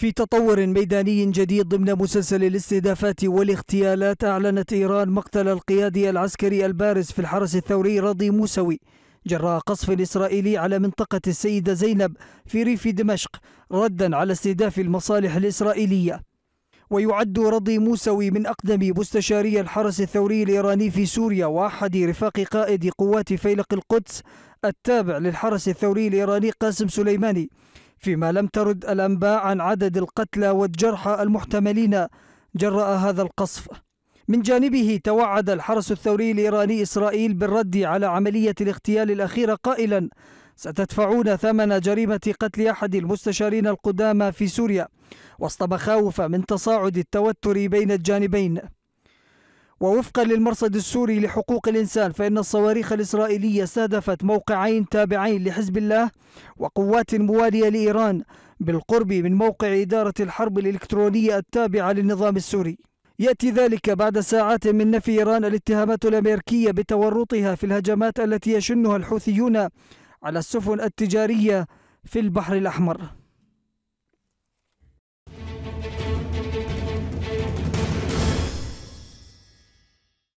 في تطور ميداني جديد ضمن مسلسل الاستهدافات والاغتيالات أعلنت إيران مقتل القيادي العسكري البارز في الحرس الثوري رضي موسوي جراء قصف إسرائيلي على منطقة السيدة زينب في ريف دمشق ردا على استهداف المصالح الإسرائيلية ويعد رضي موسوي من أقدم مستشاري الحرس الثوري الإيراني في سوريا وأحد رفاق قائد قوات فيلق القدس التابع للحرس الثوري الإيراني قاسم سليماني فيما لم ترد الأنباء عن عدد القتلى والجرحى المحتملين جراء هذا القصف من جانبه توعد الحرس الثوري الإيراني إسرائيل بالرد على عملية الاغتيال الأخيرة قائلا ستدفعون ثمن جريمة قتل أحد المستشارين القدامى في سوريا وسط مخاوف من تصاعد التوتر بين الجانبين ووفقا للمرصد السوري لحقوق الإنسان فإن الصواريخ الإسرائيلية استهدفت موقعين تابعين لحزب الله وقوات موالية لإيران بالقرب من موقع إدارة الحرب الإلكترونية التابعة للنظام السوري يأتي ذلك بعد ساعات من نفي إيران الاتهامات الأمريكية بتورطها في الهجمات التي يشنها الحوثيون على السفن التجارية في البحر الأحمر